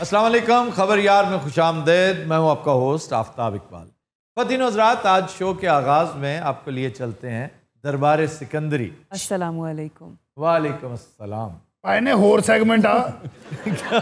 असलम खबर यार में खुश आमदेद मैं हूँ आपका होस्ट आफ्ताब इकबाल फतिन हजरात आज शो के आगाज़ में आपके लिए चलते हैं दरबार सिकंदरी असलकुम वालेकुम असलम ਇਹਨੇ होर सेगमेंट आ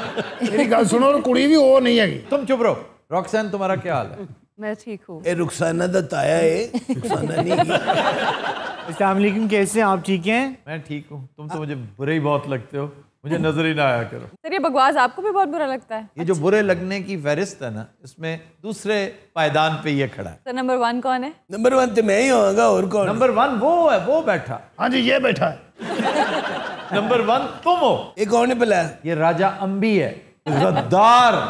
ਮੇਰੀ ਗੱਲ ਸੁਣੋ ਔਰ ਕੁੜੀ ਵੀ ਉਹ ਨਹੀਂ ਹੈਗੀ ਤੁਮ ਚੁੱਪ ਰਹੋ ਰੌਕਸਨ ਤੁਹਾਡਾ ਕੀ ਹਾਲ ਹੈ मैं ठीक हूँ ये रुखसाना तो ताया है रुखसाना नहीं अस्सलाम वालेकुम कैसे हैं आप ठीक हैं मैं ठीक हूँ तुम तो मुझे बुरे ही बहुत लगते हो मुझे नजर ही ना आया करो सर ये बकवास आपको भी बहुत बुरा लगता है ये अच्छा। जो बुरे लगने की फहरिस्त है ना इसमें दूसरे पायदान पे ये खड़ा है सर नंबर वन कौन है नंबर वन तो मैं ही होगा और कौन नंबर वन वो है वो बैठा हाँ जी ये बैठा है नंबर वन तुम हो एक और ने बुलाया ये राजा अम्बी है गद्दार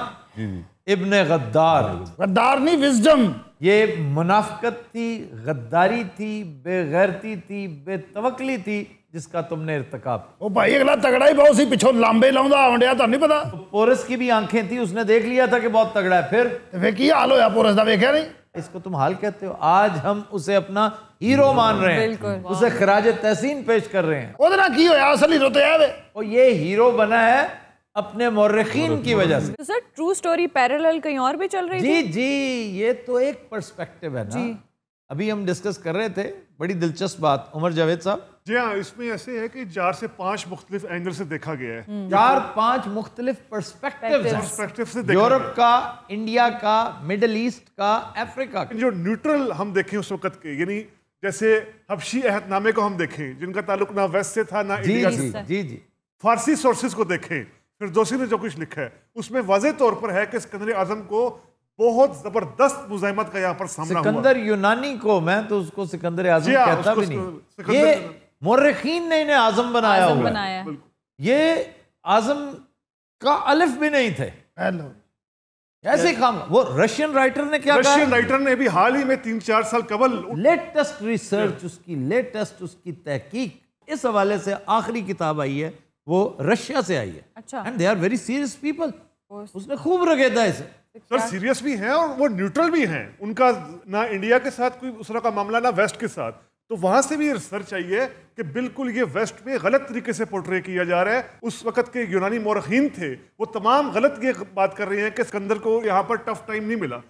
इब्ने गद्दार गद्दार नहीं विजडम ये मुनाफकत थी गद्दारी थी बेगैरती थी बेतवकली थी जिसका तुमने इरतकाब ओ भाई अगला तगड़ा ही बहुत सी पिछो लांबे लाਉਂਦਾ ਆਉਂਦਿਆ ਤੁਹਾਨੂੰ ਨਹੀਂ ਪਤਾ पोरस की भी आंखें थी उसने देख लिया था कि बहुत तगड़ा है फिर तो फिर की हाल होया पोरस ਦਾ ਵੇਖਿਆ नहीं इसको तुम हाल कहते हो आज हम उसे अपना हीरो मान रहे हैं उसे खराज तहसीन पेश कर रहे हैं ओदे ना की होया असली रो तो है वे और ये हीरो बना है अपने मौरखीन की वजह से तो सर ट्रू स्टोरी पैरेलल कहीं और भी चल रही जी थी? जी ये तो एक पर्सपेक्टिव है ना अभी हम डिस्कस कर रहे थे बड़ी दिलचस्प बात उमर जावेद साहब जी हाँ इसमें ऐसे है कि चार से पांच मुख्तलिफ एंगल से देखा गया है हम्म। चार पांच मुख्तलिफ परस्पेक्टिव से यूरोप का इंडिया का मिडल ईस्ट का अफ्रीका जो न्यूट्रल हम देखें उस वक्त के यानी जैसे हबशी अहदनामे को हम देखें जिनका ताल्लुक ना वेस्ट से था ना इंडिया से जी जी फारसी सोर्सेज को देखें फिर दोषी ने जो कुछ लिखा है उसमें वाज तौर पर है कि सिकंदर आजम को बहुत जबरदस्त मुजामत का यहाँ पर सामना सिकंदर यूनानी को मैं तो उसको सिकंदर आजम हाँ, कहता भी नहीं ये मर्रखीन ने इन्हें आजम बनाया आजम हुआ बनाया। ये आजम का अलिफ भी नहीं थे Hello. ऐसे काम वो रशियन राइटर ने क्या रशियन राइटर ने भी हाल ही में तीन चार साल कबल लेटेस्ट रिसर्च उसकी लेटेस्ट उसकी तहकीक इस हवाले से आखिरी किताब आई है वो रशिया से आई है अच्छा and they are very serious people उसने खूब रगेदा इसे सर सीरियस भी हैं और वो न्यूट्रल भी हैं उनका ना इंडिया के साथ कोई उस का मामला ना वेस्ट के साथ तो वहां से भी रिसर्च आई है कि बिल्कुल ये वेस्ट में गलत तरीके से पोर्ट्रे किया जा रहा है उस वक्त के यूनानी मौरखीन थे वो तमाम गलत ये बात कर रहे हैं कि सिकंदर को यहाँ पर टफ टाइम नहीं मिला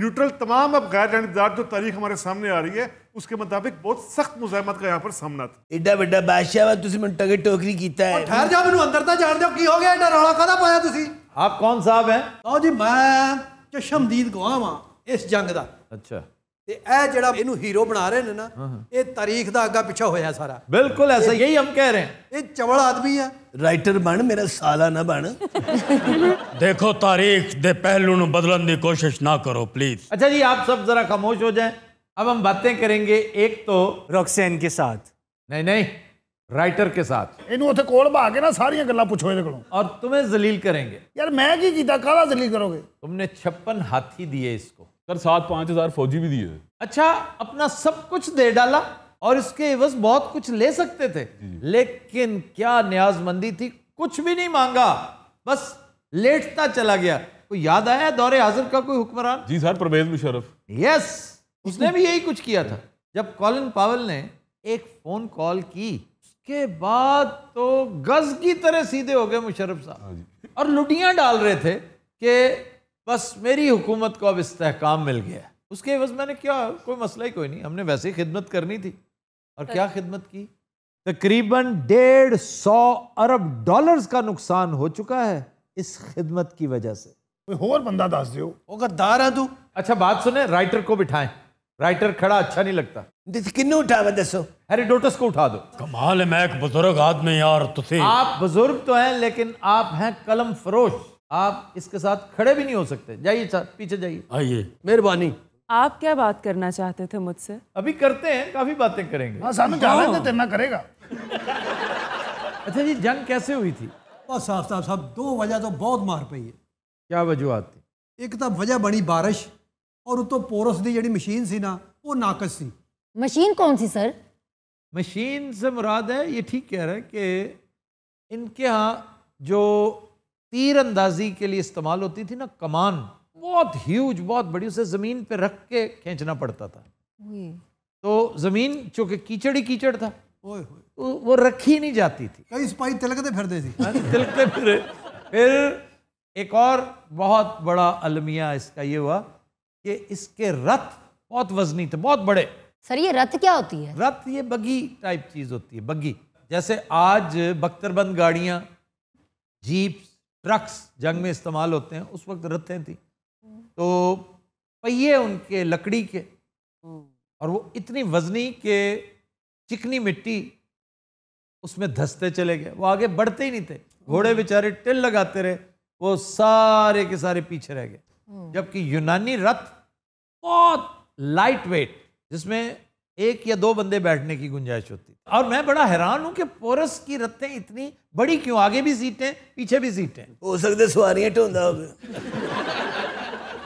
न्यूट्रल तमाम अब गैर जानबदार जो तारीख हमारे सामने आ रही है उसके मुताबिक बहुत सख्त मुजामत का यहाँ पर सामना था एडा ਵੱਡਾ बादशाह ਵਾ ਤੁਸੀਂ ਮੈਨੂੰ ਟਗੇ ਟੋਕਰੀ ਕੀਤਾ ਹੈ ਠਹਿਰ ਜਾ ਮੈਨੂੰ ਅੰਦਰ ਤਾਂ ਜਾਣ ਦਿਓ ਕੀ ਹੋ ਗਿਆ ਐਡਾ ਰੌਲਾ ਕਾਹਦਾ ਪਾਇਆ ਤੁਸੀਂ ਆਪ ਕੌਣ ਸਾਹਿਬ ਹੈ ਲਓ ਜੀ ਮੈਂ ਚਸ਼ਮਦੀਦ हीरो बना रहे हाँ, हाँ। तारीख का अच्छा जाए अब हम बातें करेंगे एक तो रोक्सैन के साथ नहीं नहीं राइटर के साथ के ना सारिया गल पुछो और तुम्हें जलील करेंगे यार मैं की जलील करोगे तुमने छप्पन हाथी दिए इसको सर सात पाँच हज़ार फौजी भी दिए अच्छा अपना सब कुछ दे डाला और इसके बस बहुत कुछ ले सकते थे लेकिन क्या न्याजमंदी थी कुछ भी नहीं मांगा बस लेटता चला गया कोई याद आया दौरे हाजिर का कोई हुक्मरान जी सर परवेज मुशरफ यस उसने भी यही कुछ किया था जब कॉलिन पावल ने एक फोन कॉल की उसके बाद तो गज की तरह सीधे हो गए मुशरफ साहब हाँ और लुटियां डाल रहे थे कि बस मेरी हुकूमत को अब इस्तेकाम मिल गया उसके बस मैंने क्या कोई मसला ही कोई नहीं हमने वैसे ही खिदमत करनी थी और क्या खिदमत की तकरीबन डेढ़ सौ अरब डॉलर्स का नुकसान हो चुका है इस खिदमत की वजह से कोई और बंदा दस दियो गद्दार है तू अच्छा बात सुने राइटर को बिठाए राइटर खड़ा अच्छा नहीं लगता किन्नू दसो हेरिडोटस को उठा दो कमाल है मैं एक बुजुर्ग आदमी यार तुसी आप बुजुर्ग तो हैं लेकिन आप हैं कलम फरोश आप इसके साथ खड़े भी नहीं हो सकते जाइए पीछे जाइए आइए मेहरबानी आप क्या बात करना चाहते थे मुझसे अभी करते हैं काफी बातें करेंगे हाँ, तो हाँ। तेरना करेगा अच्छा जी जंग कैसे हुई थी साहब साहब साहब दो वजह तो बहुत मार पई है क्या वजूहत थी एक तो वजह बनी बारिश और उतो पोरस की जी मशीन सी ना वो नाकस सी मशीन कौन सी सर मशीन से मुराद है ये ठीक कह रहे हैं कि इनके यहाँ जो तीर अंदाजी के लिए इस्तेमाल होती थी ना कमान बहुत ह्यूज बहुत बड़ी उसे ज़मीन पे रख के खींचना पड़ता था तो ज़मीन चूंकि कीचड़ ही कीचड़ था तो वो रखी नहीं जाती थी कई स्पाई तिलकते फिरते थे हाँ तिलकते फिर फिर एक और बहुत बड़ा अलमिया इसका ये हुआ कि इसके रथ बहुत वजनी थे बहुत बड़े सर ये रथ क्या होती है रथ ये बगी टाइप चीज़ होती है बगी जैसे आज बख्तरबंद गाड़ियां जीप्स ट्रक्स जंग में इस्तेमाल होते हैं उस वक्त रथें थी तो पहिए उनके लकड़ी के और वो इतनी वजनी के चिकनी मिट्टी उसमें धसते चले गए वो आगे बढ़ते ही नहीं थे घोड़े हम्म। बेचारे टिल लगाते रहे वो सारे के सारे पीछे रह गए हम्म। जबकि यूनानी रथ बहुत लाइट वेट जिसमें एक या दो बंदे बैठने की गुंजाइश होती और मैं बड़ा हैरान हूँ कि पोरस की रत्तें इतनी बड़ी क्यों आगे भी सीटें पीछे भी सीटें हो सकते सवार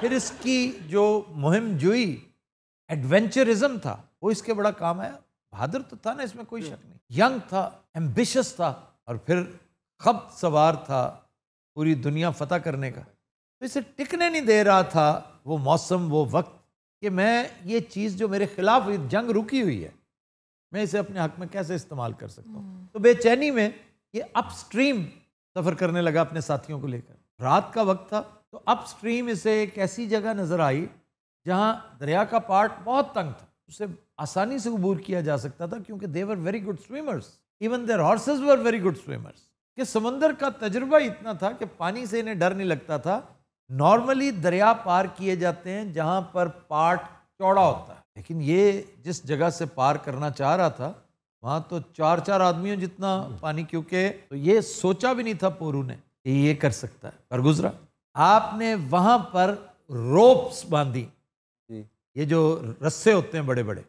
फिर इसकी जो मुहिम जुई एडवेंचरिज्म था वो इसके बड़ा काम है बहादुर तो था ना इसमें कोई शक नहीं यंग था एम्बिशस था और फिर खब सवार था पूरी दुनिया फतेह करने का तो इसे टिकने नहीं दे रहा था वो मौसम वो वक्त कि मैं ये चीज़ जो मेरे खिलाफ जंग रुकी हुई है मैं इसे अपने हक में कैसे इस्तेमाल कर सकता हूँ हम्म। तो बेचैनी में ये अपस्ट्रीम सफ़र करने लगा अपने साथियों को लेकर रात का वक्त था तो अपस्ट्रीम इसे एक ऐसी जगह नज़र आई जहाँ दरिया का पार्ट बहुत तंग था उसे आसानी से अबूर किया जा सकता था क्योंकि they were very good swimmers even their horses were very good swimmers कि समंदर का तजुर्बा इतना था कि पानी से इन्हें डर नहीं लगता था नॉर्मली दरिया पार किए जाते हैं जहाँ पर पार्ट चौड़ा होता है लेकिन ये जिस जगह से पार करना चाह रहा था वहाँ तो चार चार आदमियों जितना पानी क्योंकि तो ये सोचा भी नहीं था पोरू ने कि ये कर सकता है पर गुजरा आपने वहाँ पर रोप्स बांधी ये जो रस्से होते हैं बड़े बड़े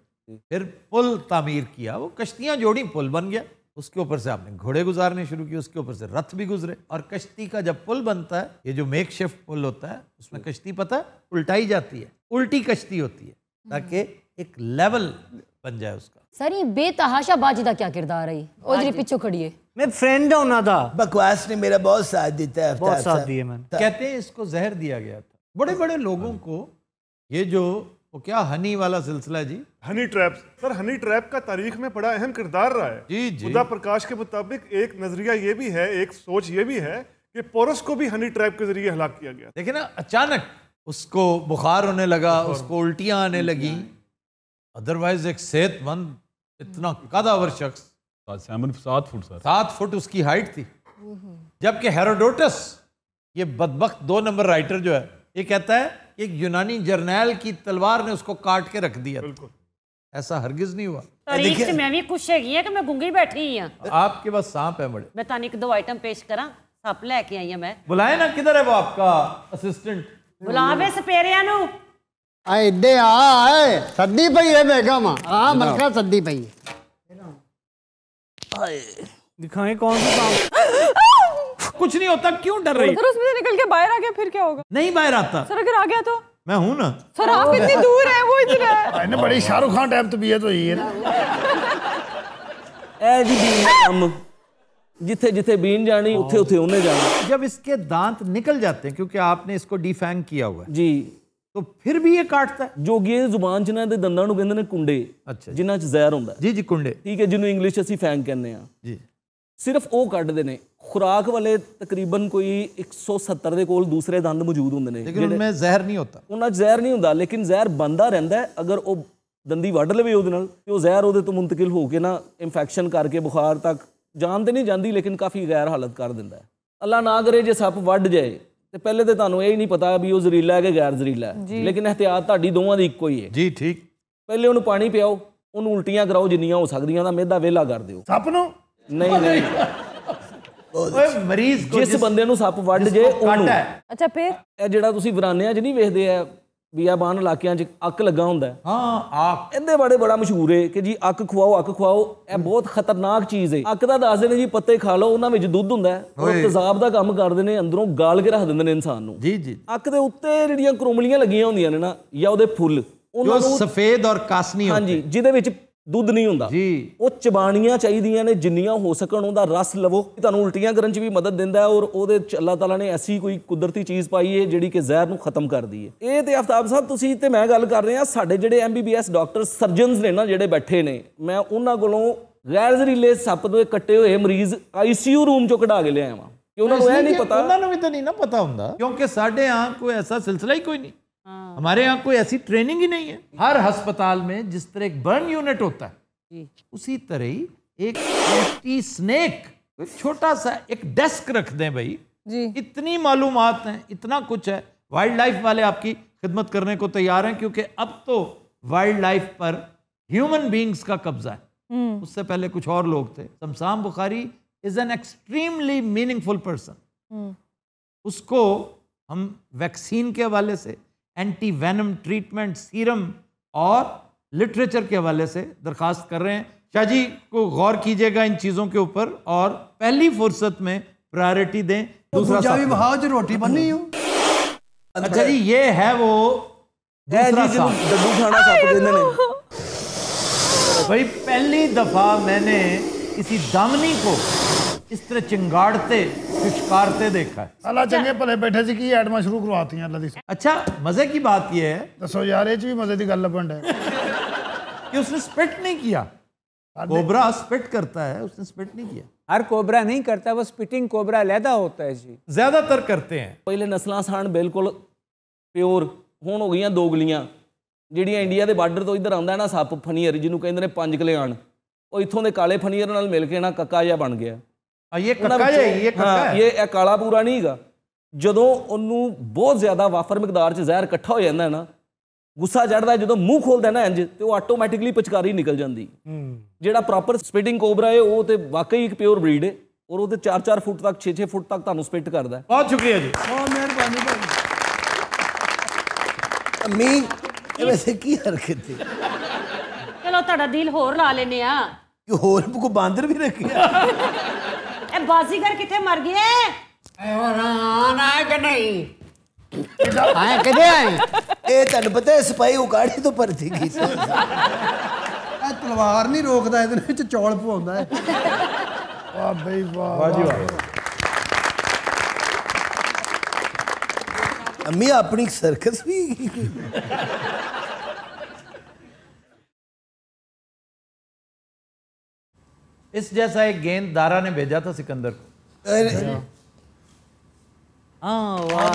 फिर पुल तामीर किया वो कश्तियाँ जोड़ी पुल बन गया उसके ऊपर से आपने घोड़े गुजारने शुरू किए उसके ऊपर से रथ भी गुजरे और कश्ती का जब पुल बनता है ये जो मेक शिफ्ट पुल होता है उसमें कश्ती पता है उल्टाई जाती है उल्टी कश्ती होती है ताकि एक लेवल बन जाए उसका सर ये बेतहाशा बाजी का क्या किरदार है ओजरी पीछे खड़ी है मैं फ्रेंड हूं ना था बकवास ने मेरा बहुत साथ दिया है बहुत साथ दिए मैंने कहते हैं इसको जहर दिया गया था बड़े बड़े लोगों को ये जो वो क्या हनी वाला सिलसिला जी honey trap sir honey trap का तारीख में बड़ा अहम किरदार रहा है जी जी खुदा प्रकाश के मुताबिक एक नजरिया ये भी है एक सोच ये भी है कि पोरस को भी हनी ट्रैप के जरिए हलाक किया गया देखिए ना अचानक उसको बुखार होने लगा उसको उल्टियाँ आने लगी अदरवाइज एक सेहतमंद इतना कदावर शख्स सात फुट सात फुट उसकी हाइट थी हम्म, हम्म। जबकि हेरोडोटस ये बदबक दो नंबर राइटर जो है ये कहता है एक यूनानी जर्नैल की तलवार ने उसको काट के रख दिया बिल्कुल ऐसा हरगिज नहीं हुआ तारीख तो से मैं भी खुश हैगी है कि मैं गुंगी बैठी ही हां आपके पास सांप है बड़े मैं तानिक तो दो आइटम पेश करा सांप लेके आई हां मैं बुलाए ना किधर है वो आपका असिस्टेंट ਬੁਲਾਵੇ ਸਪੇਰਿਆਂ ਨੂੰ ਆ ਇੱਡੇ ਆ ਆਏ ਸੱਦੀ ਪਈ ਹੈ ਬੇਗਮ ਆ ਮਲਕਾ ਸੱਦੀ ਪਈ ਆਏ ਦਿਖਾਏ ਕੌਣ ਸੀ ਸਾਹਮਣੇ कुछ नहीं होता क्यों डर रही सर उसमें से निकल के बाहर आ गया फिर क्या होगा नहीं बाहर आता सर अगर आ गया तो मैं हूँ ना सर आप इतनी दूर है वो इतना बड़ी शाहरुख खान टाइप तो भी है तो ये जिथे जिथे बीन जानी हाँ। उथे उथे उन्हें जाना जब इसके दांत निकल जाते हैं क्योंकि आपने इसको डिफेंग किया हुआ है जी तो फिर भी ये काटता है जो कि जुबान ਨਾ ਇਹਦੇ ਦੰਦਾਂ ਨੂੰ ਕਹਿੰਦੇ ਨੇ ਕੁੰਡੇ ਅੱਛਾ ਜਿਨ੍ਹਾਂ जी ਜ਼ਹਿਰ ਹੁੰਦਾ ਜੀ ਜੀ ਕੁੰਡੇ ਠੀਕ ਹੈ ਜਿਹਨੂੰ ਇੰਗਲਿਸ਼ ਅਸੀਂ ਸਿਰਫ ਉਹ ਕੱਢਦੇ ਨੇ ਖੁਰਾਕ ਵਾਲੇ ਤਕਰੀਬਨ ਕੋਈ 170 ਦੇ ਕੋਲ ਦੂਸਰੇ ਦੰਦ ਮੌਜੂਦ ਹੁੰਦੇ ਨੇ ਲੇਕਿਨ ਉਹਨਾਂ ਵਿੱਚ ਜ਼ਹਿਰ ਨਹੀਂ ਹੁੰਦਾ ਉਹਨਾਂ ਵਿੱਚ ਜ਼ਹਿਰ ਨਹੀਂ ਹੁੰਦਾ ਲੇਕਿਨ ਜ਼ਹਿਰ ਬੰਦਾ ਰਹਿੰਦਾ ਹੈ ਅਗਰ ਉਹ ਦੰਦੀ ਵੱਢ ਲਵੇ ਉਹਦੇ ਨਾਲ ਤੇ ਉਹ ਜ਼ਹਿਰ ਉਹਦੇ ਤੋਂ ਮੁੰਤਕਿਲ ਹੋ ਕੇ ਨਾ ਇਨਫੈਕਸ਼ਨ ਕਰਕੇ ਬੁਖਾਰ ਤੱਕ ਜਾਨ ਤੇ ਨਹੀਂ ਜਾਂਦੀ ਲੇਕਿਨ ਕਾਫੀ ਗੈਰ ਹਾਲਤ ਕਰ ਦਿੰਦਾ ਹੈ ਅੱਲਾ ਨਾ ਕਰੇ ਜੇ ਸੱਪ ਵੱਢ ਜਾਏ ਤੇ ਪਹਿਲੇ ਤੇ ਤੁਹਾਨੂੰ ਇਹ ਹੀ ਨਹੀਂ ਪਤਾ ਵੀ ਉਹ ਜ਼ਰੀਲਾ ਹੈ ਕਿ ਗੈਰ ਜ਼ਰੀਲਾ ਹੈ ਲੇਕਿਨ ਇhtiyat ਤੁਹਾਡੀ ਦੋਵਾਂ ਦੀ ਇੱਕੋ ਹੀ ਹੈ ਜੀ ਠੀਕ ਪਹਿਲੇ ਉਹਨੂੰ ਪਾਣੀ ਪਿਆਓ ਉਹਨੂੰ ਉਲਟੀਆਂ ਕਰਾਓ ਜਿੰਨੀਆਂ ਹੋ ਸਕਦੀਆਂ ਦਾ ਮਿਹਦਾ ਵੇਲਾ ਕਰ ਦਿਓ ਸੱਪ ਨੂੰ ਨਹੀਂ ਨਹੀਂ ਓਏ ਮਰੀਜ਼ ਜਿਸ ਬੰਦੇ ਨੂੰ ਸੱਪ ਵੱਢ ਜੇ ਉਹਨੂੰ ਅੱਛਾ ਫੇਰ ਇਹ ਜਿਹੜਾ ਤੁਸੀਂ ਵਿਰਾਨਿਆਂ 'ਚ ਨਹੀਂ ਵੇਖਦੇ ਆ ਬਿਆਬਾਨ ਇਲਾਕਿਆਂ 'ਚ ਅੱਕ ਲੱਗਾ ਹੁੰਦਾ ਹਾਂ ਆਕ ਇਹਦੇ ਬਾਰੇ ਬੜਾ ਮਸ਼ਹੂਰ ਹੈ ਕਿ ਜੀ ਅੱਕ ਖਵਾਓ ਅੱਕ ਖਵਾਓ ਇਹ ਬਹੁਤ ਖਤਰਨਾਕ ਚੀਜ਼ ਹੈ ਅੱਕ ਦਾ ਦੱਸਦੇ ਨੇ ਜੀ ਪੱਤੇ ਖਾ ਲਓ ਉਹਨਾਂ ਵਿੱਚ ਦੁੱਧ ਹੁੰਦਾ ਹੈ ਉਹ ਤੇਜ਼ਾਬ ਦਾ ਕੰਮ ਕਰਦੇ ਨੇ ਅੰਦਰੋਂ ਗਾਲ ਕੇ ਰੱਖ ਦਿੰਦੇ ਨੇ ਇਨਸਾਨ ਨੂੰ ਜੀ ਜੀ ਅੱਕ ਦੇ ਉੱਤੇ ਜਿਹੜੀਆਂ ਕਰੋਮਲੀਆਂ ਲੱਗੀਆਂ ਹੁੰਦੀਆਂ ਨੇ ਨਾ ਜਾਂ ਉਹਦੇ ਫੁੱਲ ਉਹਨਾਂ ਨੂੰ ਸਫੇਦ ਔਰ ਕਾਸਨੀ ਹਾਂ ਜੀ ਜਿਹਦੇ ਵਿੱਚ ਦੁੱਧ ਨਹੀਂ ਹੁੰਦਾ ਜੀ ਉਹ ਚਬਾਣੀਆਂ ਚਾਹੀਦੀਆਂ ਨੇ ਜਿੰਨੀਆਂ ਹੋ ਸਕਣ ਉਹਦਾ ਰਸ ਲਵੋ ਤੁਹਾਨੂੰ ਉਲਟੀਆਂ ਕਰਨ 'ਚ ਵੀ ਮਦਦ ਦਿੰਦਾ ਹੈ ਔਰ ਉਹਦੇ 'ਚ ਅੱਲਾਹ ਤਾਲਾ ਨੇ ਐਸੀ ਕੋਈ ਕੁਦਰਤੀ ਚੀਜ਼ ਪਾਈ ਹੈ ਜਿਹੜੀ ਕਿ ਜ਼ਹਿਰ ਨੂੰ ਖਤਮ ਕਰਦੀ ਹੈ ਇਹ ਤੇ ਆਫਤਾਬ ਸਾਹਿਬ ਤੁਸੀਂ ਤੇ ਮੈਂ ਗੱਲ ਕਰ ਰਹੇ ਹਾਂ ਸਾਡੇ ਜਿਹੜੇ ਐਮਬੀਬੀਐਸ ਡਾਕਟਰ ਸਰਜਨਸ ਨੇ ਨਾ ਜਿਹੜੇ ਬੈਠੇ ਨੇ ਮੈਂ ਉਹਨਾਂ ਕੋਲੋਂ ਗੈਰ ਜ਼ਰੀਲੇ ਸੱਪ ਦੇ ਕੱਟੇ ਹੋਏ ਮਰੀਜ਼ ਆਈਸੀਯੂ ਰੂਮ 'ਚੋਂ ਕਢਾ ਕੇ ਲਿਆਇਆ ਵਾਂ ਕਿ ਉਹਨਾਂ ਨੂੰ ਇਹ ਨਹੀਂ ਪਤਾ ਉਹਨਾਂ ਨੂੰ ਵੀ ਤਾਂ ਨਹੀਂ ਨਾ ਪਤਾ ਹੁੰਦਾ ਕਿਉਂਕਿ ਸਾਡੇ ਆਂ ਕੋਈ ਐਸਾ ਸਿਲਸਿਲਾ ਹੀ ਕੋਈ ਨਹੀਂ हाँ। हमारे यहाँ कोई ऐसी ट्रेनिंग ही नहीं है हर अस्पताल में जिस तरह एक बर्न यूनिट होता है उसी तरह ही एक स्नेक छोटा सा एक डेस्क रख दें भाई जी इतनी मालूम हैं इतना कुछ है वाइल्ड लाइफ वाले आपकी खिदमत करने को तैयार हैं क्योंकि अब तो वाइल्ड लाइफ पर ह्यूमन बींग्स का कब्जा है हम्म। उससे पहले कुछ और लोग थे Shamsham Bukhari is an extremely meaningful person उसको हम वैक्सीन के हवाले से एंटी वैनम ट्रीटमेंट सीरम और लिटरेचर के हवाले से दरख्वास्त कर रहे हैं शाहजी को गौर कीजिएगा इन चीज़ों के ऊपर और पहली फुर्सत में प्रायोरिटी दें तो दूसरा भी रोटी बनी हूँ अच्छा जी ये है वो दूसरा भाई पहली दफ़ा मैंने किसी दामनी को इस तरह चिंगाड़ते पिचकारते देखा है अल्लाह अच्छा। चंगे भले बैठे सी की एडमा शुरू करवाती हैं अल्लाह दी अच्छा मजे की बात ये है दसो यार ये भी मजे की गल बन है कि उसने स्पिट नहीं किया कोबरा स्पिट करता है उसने स्पिट नहीं किया हर कोबरा नहीं करता वो स्पिटिंग कोबरा लहदा होता है जी ज्यादातर करते हैं पहले नस्ल साण बिल्कुल प्योर ਹੁਣ ਹੋ ਗਈਆਂ ਦੋਗਲੀਆਂ ਜਿਹੜੀਆਂ ਇੰਡੀਆ ਦੇ ਬਾਰਡਰ ਤੋਂ ਇੱਧਰ ਆਉਂਦਾ ਨਾ ਸੱਪ ਫਨੀਅਰ ਜਿਹਨੂੰ ਕਹਿੰਦੇ ਨੇ ਪੰਜ ਕਲਿਆਣ ਉਹ ਇੱਥੋਂ ਦੇ ਕਾਲੇ ਫਨੀਅਰ ਨਾਲ ਮਿਲ ਕੇ ਨਾ ਕੱਕਾ ਆ ਇਹ ਕੱਕਾ ਜੇ ਇਹ ਕੱਕਾ ਇਹ ਇਹ ਕਾਲਾ ਪੂਰਾ ਨਹੀਂ ਹੈਗਾ ਜਦੋਂ ਉਹਨੂੰ ਬਹੁਤ ਜ਼ਿਆਦਾ ਵਾਫਰ ਮਿਕਦਾਰ 'ਚ ਜ਼ਹਿਰ ਇਕੱਠਾ ਹੋ ਜਾਂਦਾ ਹੈ ਨਾ ਗੁੱਸਾ ਚੜਦਾ ਜਦੋਂ ਮੂੰਹ ਖੋਲਦਾ ਨਾ ਇੰਜ ਤੇ ਉਹ ਆਟੋਮੈਟਿਕਲੀ ਪਚਕਾਰੀ ਨਿਕਲ ਜਾਂਦੀ ਜਿਹੜਾ ਪ੍ਰੋਪਰ ਸਪਿਟਿੰਗ ਕੋਬਰਾ ਹੈ ਉਹ ਤੇ ਵਾਕਈ ਇੱਕ ਪਿਓਰ ਬਰੀਡ ਹੈ ਔਰ ਉਹ ਤੇ 4-4 ਫੁੱਟ ਤੱਕ 6-6 ਫੁੱਟ ਤੱਕ ਤੁਹਾਨੂੰ ਸਪਿਟ ਕਰਦਾ ਬਹੁਤ ਸ਼ੁਕਰੀਆ ਜੀ ਬਹੁਤ ਮਿਹਰਬਾਨੀ ਭਾਈ ਅਮੀ ਇਹ ਵੈਸੇ ਕੀ ਹਰਕਤ ਹੈ ਚਲੋ ਤੁਹਾਡਾ ਦਿਲ ਹੋਰ ਲਾ ਲੈਨੇ ਆ ਕਿ ਹੋਰ ਕੋ ਬਾਂਦਰ ਵੀ ਰੱਖਿਆ बाजीगर कितने मर गए तो तलवार नहीं रोकदा इदे विच चौल भाई अम्मी अपनी सरकस भी इस जैसा एक गेंद दारा ने भेजा था सिकंदर को हाँ वाह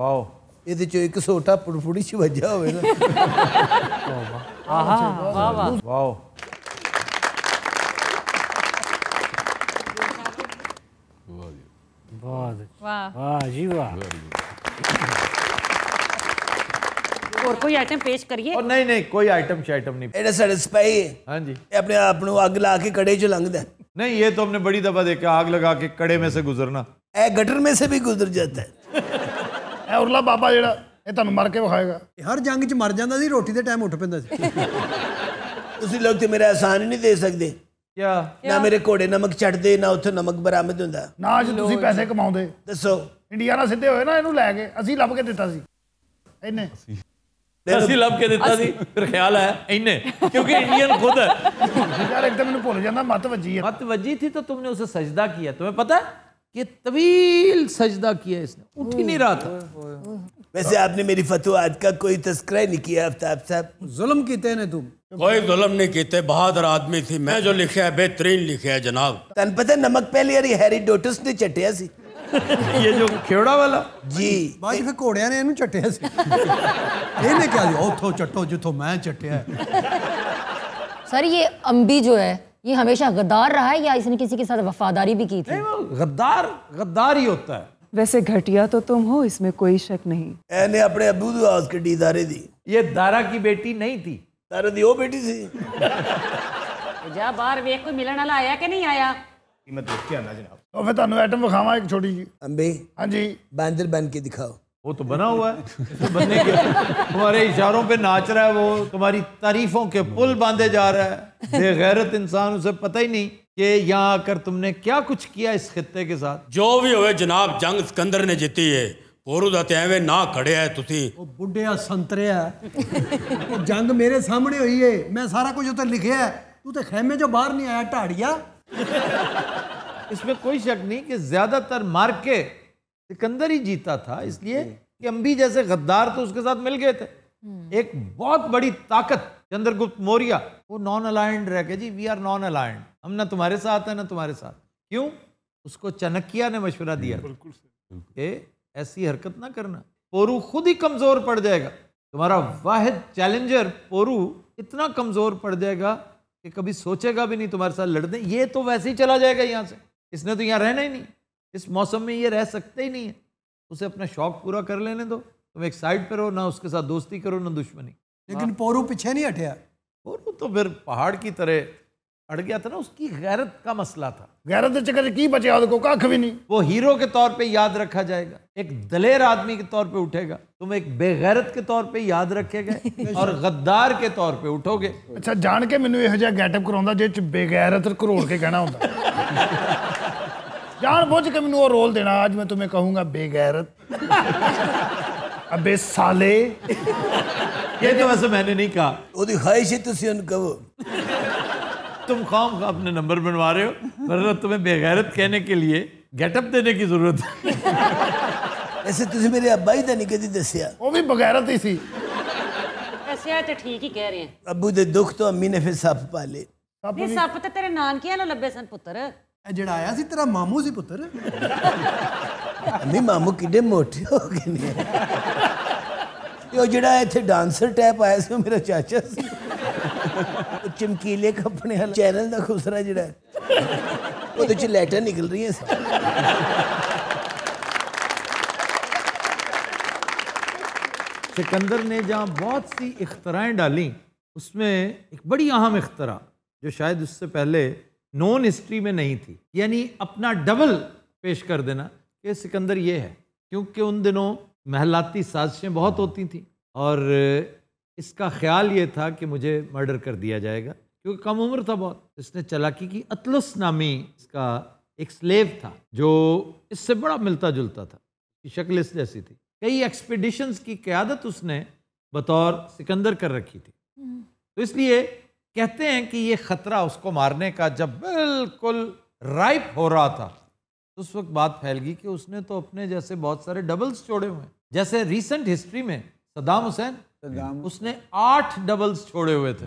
वाह ਇਹਦੇ ਚੋਂ ਇੱਕ ਛੋਟਾ ਫੁੜਫੁੜੀ ਚ ਵੱਜਿਆ ਹੋਵੇ ਨਾ ਆਹਾ ਵਾਹ ਵਾਹ ਵਾਓ ਵਾਹ ਵਾਹ ਵਾਹ ਜੀ ਵਾਹ ਹੋਰ ਕੋਈ ਆਈਟਮ ਪੇਸ਼ ਕਰੀਏ ਉਹ ਨਹੀਂ ਨਹੀਂ ਕੋਈ ਆਈਟਮ ਸ਼ਾਈਟਮ ਨਹੀਂ ਇਹਦਾ ਸੈਟਿਸਫਾਈ हाँ जी ये अपने आप नु अग ला के कड़े च लंघदा है नहीं ये तो हमने बड़ी दफा देखा आग लगा के कड़े में से गुजरना ऐ गटर में से भी गुजर जाता है ਇਹ ਉਰਲਾ ਬਾਬਾ ਜਿਹੜਾ ਇਹ ਤੁਹਾਨੂੰ ਮਰ ਕੇ ਵਿਖਾਏਗਾ ਹਰ ਜੰਗ 'ਚ ਮਰ ਜਾਂਦਾ ਸੀ ਰੋਟੀ ਦੇ ਟਾਈਮ ਉੱਠ ਪੈਂਦਾ ਸੀ ਤੁਸੀਂ ਲੋਕ ਤੇ ਮੇਰਾ ਆਸਾਨ ਹੀ ਨਹੀਂ ਦੇ ਸਕਦੇ क्या ਨਾ ਮੇਰੇ ਘੋੜੇ ਨਮਕ ਛੱਡਦੇ ਨਾ ਉੱਥੇ ਨਮਕ ਬਰਾਮਦ ਹੁੰਦਾ ਨਾ ਅੱਜ ਤੁਸੀਂ ਪੈਸੇ ਕਮਾਉਂਦੇ ਦੱਸੋ ਇੰਡੀਆ ਨਾਲ ਸਿੱਧੇ ਹੋਏ ਨਾ ਇਹਨੂੰ ਲੈ ਕੇ ਅਸੀਂ ਲੱਭ ਕੇ ਦਿੱਤਾ ਸੀ ਇਹਨੇ क्योंकि इंडियन खुद है यार एकदम है मत वजी थी तो तुमने उसे सजदा किया तुम्हें पता है कि तवील सजदा किया इसने उठ ही नहीं रहा था वैसे आपने मेरी फतवाद का कोई तस्करा नहीं किया आफ्ताब साहब जुल्म किते ने तुम कोई जुल्म नहीं किते बहादुर आदमी थी मैं जो लिखा है बेहतरीन लिखा है जनाब तन पता नमक पहले हैरी डोटस ने चटिया सी ये जो खेड़ा वाला जी ਬਾਈ फिर घोड़िया ने ਇਹਨੂੰ ਚੱਟਿਆ ਸੀ ਇਹਨੇ ਕਿਹਾ ਜੀ ਉੱਥੋਂ ਚੱਟੋ ਜਿੱਥੋਂ सर ये अंबी जो है ये हमेशा गद्दार रहा है या इसने किसी के साथ वफादारी भी की थी गद्दार गद्दार ही होता है वैसे घटिया तो तुम हो इसमें कोई शक नहीं मैंने अपने अबू दी आवाज कटी दारे दी ये दारा की बेटी नहीं थी दारा दी वो बेटी थी जा बाहर वे कोई मिलने वाला आया कि नहीं आया कीमत देख के आना जनाब तो फिर तुम आइटम दिखाव एक छोटी जी अंबे हाँ जी बंदर बन के दिखाओ वो तो बना हुआ है तो बनने के तुम्हारे इशारों पे नाच रहा है वो तुम्हारी तारीफों के पुल बांधे जा रहा है बेगैरत इंसान उसे पता ही नहीं कि यहाँ आकर तुमने क्या कुछ किया इस खत्ते के साथ जो भी हो जनाब जंग सिकंदर ने जीती है वे ना खड़े है तुसी। बुढ़े संतरे है जंग मेरे सामने हुई है मैं सारा कुछ उ लिखे है तू तो खेमे चो बहर नहीं आया ढाड़िया इसमें कोई शक नहीं कि ज्यादातर मार के सिकंदर ही जीता था इसलिए कि अम्बी जैसे गद्दार तो उसके साथ मिल गए थे हम्म। एक बहुत बड़ी ताकत चंद्रगुप्त मौर्य वो नॉन अलायंड रह के जी वी आर नॉन अलायंड हम ना तुम्हारे साथ है ना तुम्हारे साथ क्यों उसको चनकिया ने मशवरा दिया बिल्कुल ऐसी हरकत ना करना पोरू खुद ही कमजोर पड़ जाएगा तुम्हारा वाहिद चैलेंजर पोरू इतना कमजोर पड़ जाएगा कि कभी सोचेगा भी नहीं तुम्हारे साथ लड़ने ये तो वैसे ही चला जाएगा यहाँ से इसने तो यहाँ रहना ही नहीं इस मौसम में ये रह सकते ही नहीं है उसे अपना शौक पूरा कर लेने दो तुम एक साइड पर रहो ना उसके साथ दोस्ती करो ना दुश्मनी लेकिन पोरू पीछे नहीं हटे पोरू तो फिर पहाड़ की तरह अड़ गया था ना उसकी गैरत का मसला था गैरत चक्कर की बचे तो को कख भी नहीं वो हीरो के तौर पे याद रखा जाएगा एक दलेर आदमी के तौर पे उठेगा तुम एक बेगैरत के तौर पे याद रखे गए और गद्दार के तौर पे उठोगे अच्छा जान के मैंने यह गैटअप करवा जे बेगैरत करोड़ के कहना होता जान बोझ के मैं रोल देना आज मैं तुम्हें कहूंगा बेगैरत अबे साले ये तो वैसे मैंने नहीं कहा ख्वाहिश है तुम कहो तुम खाम खा अपने नंबर बनवा रहे हो वरना मतलब तुम्हें बेगैरत कहने के लिए गेटअप देने की जरूरत ऐसे तुझे मेरे अब्बा ही नहीं कहती दसिया वो भी बगैरत ही तो तो तो सी मामू किडे मोटे हो गए यो डांसर टाइप आया मेरा चाचा चमकीले कपड़े चैनल का खुसरा ਖੁਸਰਾ ਜਿਹੜਾ ਉਹਦੇ ਚ ਲੈਟਰ सिकंदर ने जहाँ बहुत सी इख्तराएं डाली उसमें एक बड़ी अहम इख्तरा जो शायद उससे पहले नॉन हिस्ट्री में नहीं थी यानी अपना डबल पेश कर देना कि सिकंदर ये है क्योंकि उन दिनों महलाती साजिशें बहुत होती थी और इसका ख्याल ये था कि मुझे मर्डर कर दिया जाएगा क्योंकि कम उम्र था बहुत इसने चलाकी की अतलस नामी इसका एक स्लेव था जो इससे बड़ा मिलता जुलता था शक्ल इस जैसी थी कई एक्सपीडिशंस की क्यादत उसने बतौर सिकंदर कर रखी थी हम्म। तो इसलिए कहते हैं कि ये ख़तरा उसको मारने का जब बिल्कुल राइप हो रहा था तो उस वक्त बात फैल गई कि उसने तो अपने जैसे बहुत सारे डबल्स छोड़े हुए हैं जैसे रिसेंट हिस्ट्री में सदाम हुसैन उसने आठ डबल्स छोड़े हुए थे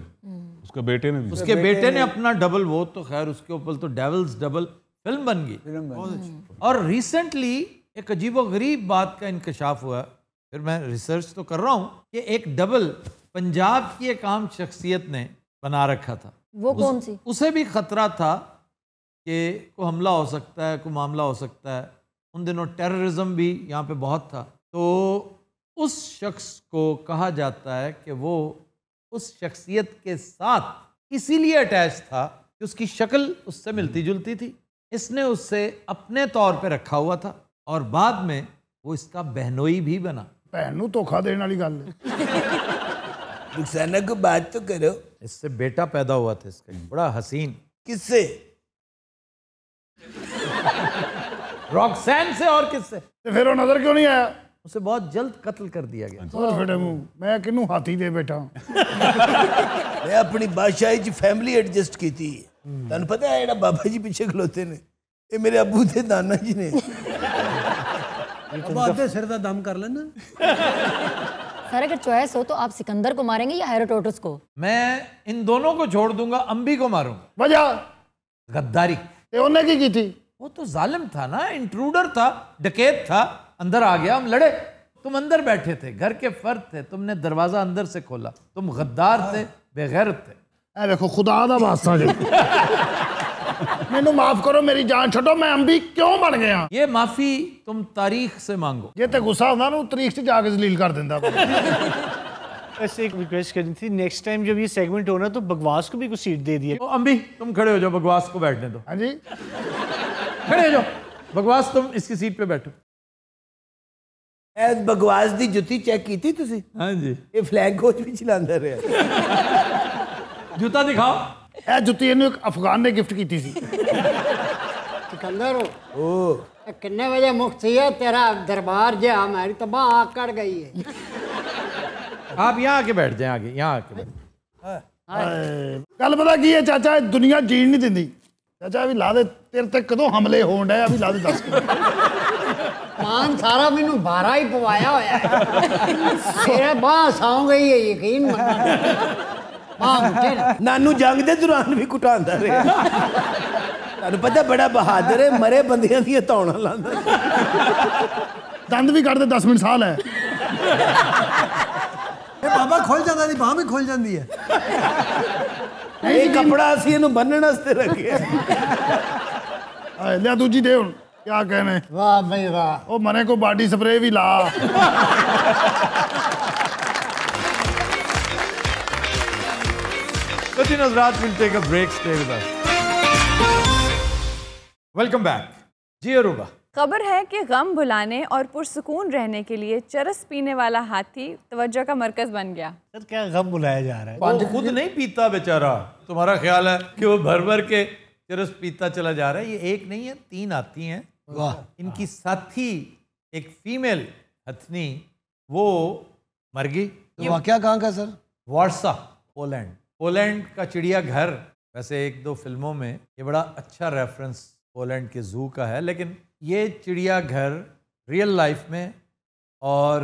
उसके बेटे ने उसके बेटे ने अपना डबल वो तो खैर उसके ऊपर तो डेवल्स डबल फिल्म बन गई और रिसेंटली एक अजीब गरीब बात का इंकशाफ हुआ फिर मैं रिसर्च तो कर रहा हूँ कि एक डबल पंजाब की एक आम शख्सियत ने बना रखा था वो उस, कौन सी उसे भी खतरा था कि को हमला हो सकता है को मामला हो सकता है उन दिनों टेररिज्म भी यहाँ पे बहुत था तो उस शख्स को कहा जाता है कि वो उस शख्सियत के साथ इसीलिए अटैच था कि उसकी शक्ल उससे हम्म। मिलती जुलती थी इसने उससे अपने तौर पे रखा हुआ था और बाद में वो इसका बहनोई भी बना बहनू धोखा देने वाली गल सैनक को बात तो करो इससे बेटा पैदा हुआ था इसका हम्म। बड़ा हसीन किससे रॉक्सैन से और किससे तो फिर वो नजर क्यों नहीं आया उसे बहुत जल्द कत्ल कर दिया गया मैं कि हाथी दे बैठा मैं अपनी बादशाही जी फैमिली एडजस्ट की थी हम्म। तन पता है ਜਿਹੜਾ बाबा जी ਪਿੱਛੇ खलोते ने ये मेरे अबू थे दाना जी ने ਅੱਬਾ ਦੇ ਸਿਰ ਦਾ ਦਮ ਕਰ ਲੈਣਾ सर अगर चॉइस हो तो आप सिकंदर को मारेंगे या हेरोटोटस को मैं इन दोनों को छोड़ दूंगा अंबी को मारूंगा वजह गद्दारी ते उन्होंने की की थी वो तो जालिम था ना इंट्रूडर था डकैत था अंदर आ गया हम लड़े तुम अंदर बैठे थे घर के फर्द थे तुमने दरवाज़ा अंदर से खोला तुम गद्दार थे बेगैर थे देखो खुदा दा वास्ता जी मैं माफ करो मेरी जान छो मैं अंबी क्यों बन गया ये माफी तुम तारीख से मांगो ये तो गुस्सा होता ना तारीख से जाके जलील कर देता ऐसे एक रिक्वेस्ट करनी थी नेक्स्ट टाइम जब ये सेगमेंट होना तो बगवास को भी कुछ सीट दे दिए तो अम्बी तुम खड़े हो जाओ बगवास को बैठने दो हाँ जी खड़े हो जाओ बगवास तुम इसकी सीट पे बैठो ਐ ਬਗਵਾਸ ਦੀ ਜੁੱਤੀ ਚੈੱਕ ਕੀਤੀ ਤੁਸੀਂ ਹਾਂਜੀ ਇਹ ਫਲੈਗ ਕੋਚ ਵੀ ਚਲਾਉਂਦਾ ਰਿਹਾ ਜੁੱਤਾ ਦਿਖਾਓ ਇਹ ਜੁੱਤੀ ਇਹਨੂੰ ਇੱਕ ਅਫਗਾਨ ਨੇ ਗਿਫਟ ਕੀਤੀ ਸੀ ਸਿਕੰਦਰ ਓ ਕਿੰਨੇ ਵਜੇ ਮੁਕਤ ਸੀ ਹੈ ਤੇਰਾ ਦਰਬਾਰ ਜੇ ਹਮਾਰੀ ਤਬਾਹ ਆਕੜ गई है आप यहाँ आके बैठ जाए आगे यहाँ आके बैठ ਗੱਲ ਪਤਾ ਕੀ ਹੈ ਚਾਚਾ ਦੁਨੀਆ ਜੀਣ ਨਹੀਂ ਦਿੰਦੀ ਚਾਚਾ ਵੀ ਲਾ ਦੇ ਤੇਰੇ ਤੇ ਕਦੋਂ ਹਮਲੇ ਹੋਣ ਡੇ ਆ ਵੀ ਲਾ ਦੇ ਦੱਸ ਪਾਨ ਸਾਰਾ ਮੈਨੂੰ ਬਾਰਾ ਹੀ ਪਵਾਇਆ ਹੋਇਆ ਤੇਰੇ ਬਾਹ ਸੌਂ ਗਈ ਹੈ ਯਕੀਨ ਮੰਨ ਨਾਨੂ ਜੰਗ ਦੇ ਦੌਰਾਨ ਵੀ ਕੁਟਾਉਂਦਾ ਰਿਹਾ ਤੁਹਾਨੂੰ ਪਤਾ ਬੜਾ ਬਹਾਦਰ ਹੈ ਮਰੇ ਬੰਦਿਆਂ ਦੀਆਂ ਤੌਣਾ ਲਾਂਦਾ ਦੰਦ ਵੀ ਕੱਢਦੇ 10 ਮਿੰਟ ਸਾਲ ਹੈ ਇਹ ਬਾਬਾ ਖੁੱਲ ਜਾਂਦਾ ਨਹੀਂ ਬਾਹ ਵੀ ਖੁੱਲ ਜਾਂਦੀ ਹੈ ਇਹ ਕਪੜਾ ਅਸੀਂ ਇਹਨੂੰ ਬੰਨਣ ਵਾਸਤੇ ਰੱਖਿਆ ਲੈ ਦੂਜੀ ਦੇ ਹੁਣ क्या कहने वाह भाई वाह ओ मने को बॉडी स्प्रे भी ला Sachin हजरात will take a break stay with us welcome back जी अरुबा खबर है कि गम भुलाने और पुरसकून रहने के लिए चरस पीने वाला हाथी तवज्जो का मरकज बन गया सर क्या गम बुलाया जा रहा है वो खुद नहीं पीता बेचारा तुम्हारा ख्याल है कि वो भर भर के चरस पीता चला जा रहा है ये एक नहीं है तीन आती हैं इनकी हाँ। साथी एक फीमेल हथनी वो मर गई तो क्या कहाँ का सर वार्सा पोलैंड पोलैंड का चिड़िया घर वैसे एक दो फिल्मों में ये बड़ा अच्छा रेफरेंस पोलैंड के जू का है लेकिन ये चिड़िया घर रियल लाइफ में और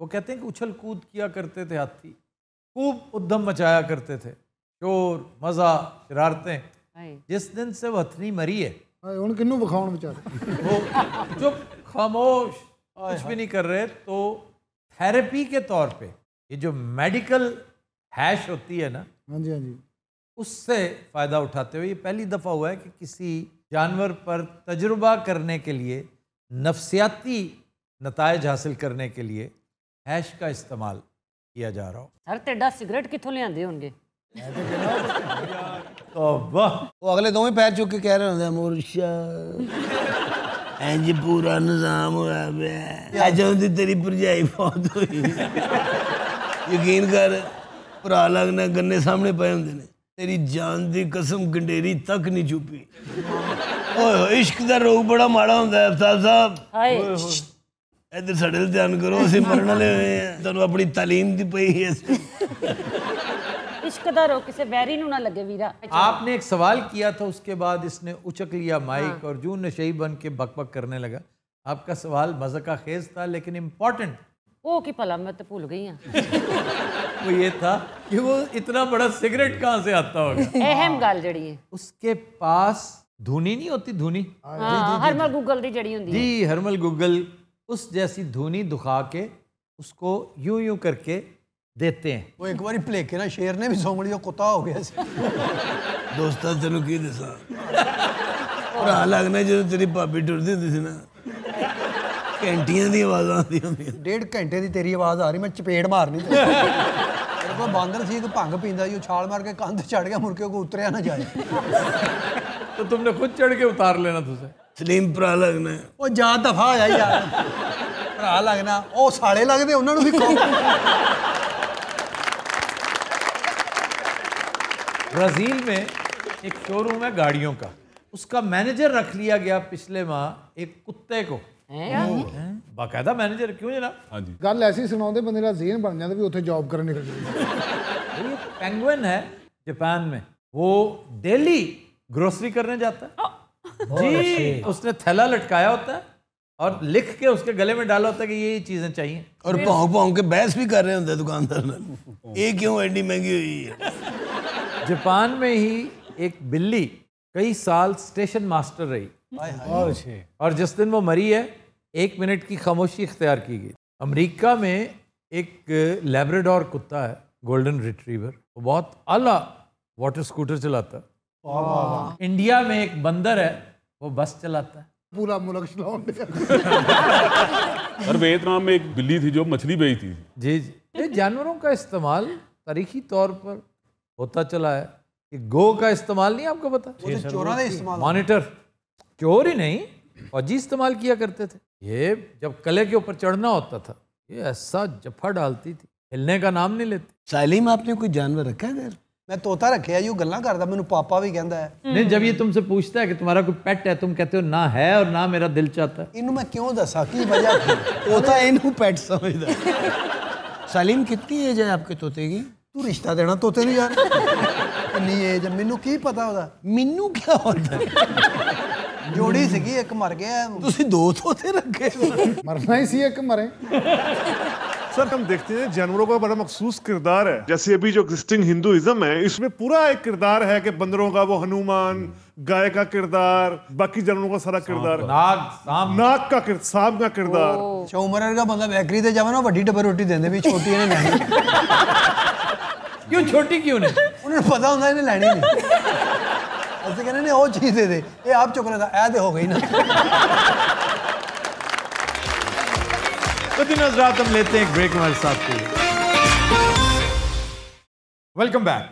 वो कहते हैं कि उछल कूद किया करते थे हाथी खूब उद्धम मचाया करते थे शोर मज़ा शरारतें जिस दिन से वो हथनी मरी है ਹੁਣ ਕਿੰਨੂੰ ਵਿਖਾਉਣ ਵਿਚਾਰੇ ਉਹ ਚੁੱਪ ਖਾਮੋਸ਼ नहीं कर रहे तो थेरेपी के तौर पे ये जो मेडिकल हैश होती है ना हाँ जी हाँ जी उससे फ़ायदा उठाते हुए ये पहली दफ़ा हुआ है कि किसी जानवर पर तजुर्बा करने के लिए नफसियाती नतज हासिल करने के लिए हैश का इस्तेमाल किया जा रहा हो हर तेडा सिगरेट कितों लिया होंगे वाह वो अगले दो में पैर चुक के कह रहे होते हैं मुर्शा इंज पूरा निजाम होया पे अजों दी तेरी भरजाई फौत हुई यकीन कर ਭਰਾ ਲੱਗਣਾ ਗੰਨੇ ਸਾਹਮਣੇ ਪਏ ਹੁੰਦੇ ਨੇ ਤੇਰੀ ਜਾਨ ਦੀ ਕਸਮ ਗੰਡੇਰੀ ਤੱਕ ਨਹੀਂ ਚੁੱਪੀ ਓਏ ਹੋਏ ਇਸ਼ਕ ਦਾ ਰੋਗ ਬੜਾ ਮਾੜਾ ਹੁੰਦਾ ਹੈ ਅਫਤਾਬ ਸਾਹਿਬ ਹਾਏ ਇਧਰ ਸਾਡੇ ਧਿਆਨ ਕਰੋ ਅਸੀਂ ਮਰਨ ਵਾਲੇ ਹੋਏ ਆ ਤੁਹਾਨੂੰ ਆਪਣੀ تعلیم ਦੀ ਪਈ ਹੈ इश्क ਦਾ ਰੋ ਕਿਸੇ ਵੈਰੀ ਨੂੰ ਨਾ ਲੱਗੇ ਵੀਰਾ आपने एक सवाल किया था उसके बाद इसने उचक लिया माइक हाँ। और जून ने शही बन के बकबक करने लगा आपका सवाल मजका खेज था लेकिन इम्पोर्टेंट वो की पला मैं तो भूल गई हूं हाँ। वो ये था कि वो इतना बड़ा सिगरेट कहां से आता होगा अहम गल जड़ी है उसके पास धुनी नहीं होती धुनी हाँ, हरमल गूगल दी जड़ी होती जी हरमल गूगल उस जैसी धुनी दुखा के उसको यूं यूं करके ਦੇਤੇ ਹੈ ਉਹ ਇੱਕ ਵਾਰੀ ਭਲੇਕੇ ਨਾਲ ਸ਼ੇਰ ਨੇ ਵੀ ਸੌਮਲੀ ਉਹ ਕੁੱਤਾ ਹੋ ਗਿਆ ਸੀ ਦੋਸਤਾ ਤੈਨੂੰ ਕੀ ਦੱਸਾਂ ਭਰਾ ਲੱਗਣਾ ਜਦੋਂ ਤੇਰੀ ਭਾਬੀ ਟੁਰਦੀ ਹੁੰਦੀ ਸੀ ਨਾ ਘੰਟੀਆਂ ਦੀ ਆਵਾਜ਼ਾਂ ਆਉਂਦੀ ਹੁੰਦੀ ਡੇਢ ਘੰਟੇ ਦੀ ਤੇਰੀ ਆਵਾਜ਼ ਆ ਰਹੀ ਮੈਂ ਚਪੇੜ ਮਾਰਨੀ ਤੇ ਮੇਰੇ ਕੋਲ ਬਾਂਦਰ ਸੀ ਇੱਕ ਭੰਗ ਪੀਂਦਾ ਸੀ ਉਹ ਛਾਲ ਮਾਰ ਕੇ ਕੰਧ ਚੜ ਗਿਆ ਮੁੜ ਕੇ ਉਹ ਉਤਰਿਆ ਨਾ ਜਾਏ तो तुमने खुद चढ़ के उतार लेना तुझे ਸਲੀਮ ਭਰਾ ਲੱਗਣਾ ਉਹ ਜਾਂ ਦਫਾ ਆ ਯਾਰ ਭਰਾ ਲੱਗਣਾ ਉਹ ਸਾਲੇ ਲੱਗਦੇ ਉਹਨਾਂ ਨੂੰ ਵੀ ਕਹੋ ब्राज़ील में एक शोरूम है गाड़ियों का उसका मैनेजर रख लिया गया पिछले माह एक कुत्ते को बाकायदा मैनेजर क्यों जना हाँ गल ऐसी सुना बंद जेन बन जाता भी उब कर पेंगुइन है जापान में वो डेली ग्रोसरी करने जाता है जी उसने थैला लटकाया होता है और लिख के उसके गले में डाला होता है कि ये चीजें चाहिए और पाँव पाँव के बहस भी कर रहे होते दुकानदार ये क्यों एडी महंगी हुई है जापान में ही एक बिल्ली कई साल स्टेशन मास्टर रही और और जिस दिन वो मरी है एक मिनट की खामोशी इख्तियार की गई अमेरिका में एक लेबरेडोर कुत्ता है गोल्डन रिट्रीवर वो बहुत आला वाटर स्कूटर चलाता है इंडिया में एक बंदर है वो बस चलाता है पूरा मुल्क और वियतनाम में एक बिल्ली थी जो मछली बेचती थी जी जी जानवरों का इस्तेमाल तारीखी तौर पर होता चला है कि गो का इस्तेमाल नहीं आपको पता तो मॉनिटर तो चोर ही नहीं फौजी इस्तेमाल किया करते थे ये जब कले के ऊपर चढ़ना होता था ये ऐसा जफा डालती थी हिलने का नाम नहीं लेती सालिम आपने कोई जानवर रखा है घर मैं तोता रखे यू गल करता मैं पापा भी कहता है हम्म। नहीं जब ये तुमसे पूछता है कि तुम्हारा कोई पेट है तुम कहते हो ना है और ना मेरा दिल चाहता है इनू मैं क्यों दसा की वजह तोता इनू पेट समझदा सालिम कितनी एज है आपके तोते की ਤੂੰ ਰਿਸ਼ਤਾ ਦੇਣਾ ਤੋਤੇ ਨੂੰ ਯਾਰ ਕਿੰਨੀ ਏਜ ਮੈਨੂੰ ਕੀ ਪਤਾ ਉਹਦਾ ਮੈਨੂੰ ਕੀ ਹੁੰਦਾ ਜੋੜੀ ਸੀਗੀ ਇੱਕ ਮਰ ਗਿਆ ਤੁਸੀਂ ਦੋ ਤੋਤੇ ਰੱਖੇ ਮਰਨਾ ਹੀ ਸੀ ਇੱਕ ਮਰੇ सर हम देखते हैं जानवरों का बड़ा मखसूस किरदार है जैसे अभी जो एग्जिस्टिंग हिंदुइज्म है इसमें पूरा एक किरदार है कि बंदरों का वो हनुमान गाय का किरदार बाकी जानवरों का सारा किरदार नाग नाग का किरदार सांप का किरदार अच्छा का मतलब एकरी दे जावा ना बड़ी डब्बे रोटी देंदे भी छोटी ने नहीं क्यों छोटी क्यों नहीं उन्हें पता होता है इन्हें लैनी नहीं ऐसे कहने ने वो चीज दे दे ये आप चुक रहा था ऐ दे हो गई ना तो दिन रात हम लेते हैं एक ब्रेक हमारे साथ वेलकम बैक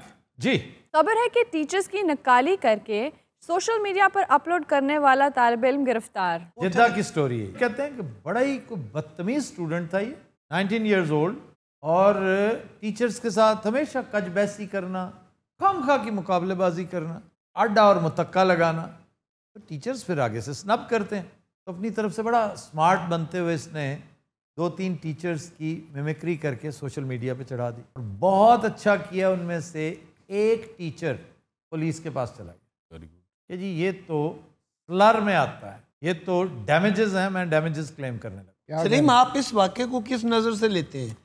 जी खबर है कि टीचर्स की नकाली करके सोशल मीडिया पर अपलोड करने वाला तालब इम गिरफ्तार जिद्दा की स्टोरी है कहते हैं कि बड़ा ही कोई बदतमीज स्टूडेंट था ये 19 इयर्स ओल्ड और टीचर्स के साथ हमेशा कच बैसी करना खाम खा की मुकाबलेबाजी करना अड्डा और मुतक्का लगाना तो टीचर्स फिर आगे से स्नब करते हैं तो अपनी तरफ से बड़ा स्मार्ट बनते हुए इसने दो तीन टीचर्स की मिमिक्री करके सोशल मीडिया पे चढ़ा दी और बहुत अच्छा किया उनमें से एक टीचर पुलिस के पास चला गया कि जी ये तो स्लर में आता है ये तो डैमेजेस हैं मैं डैमेजेस क्लेम करने लगा सलीम आप इस वाक्य को किस नज़र से लेते हैं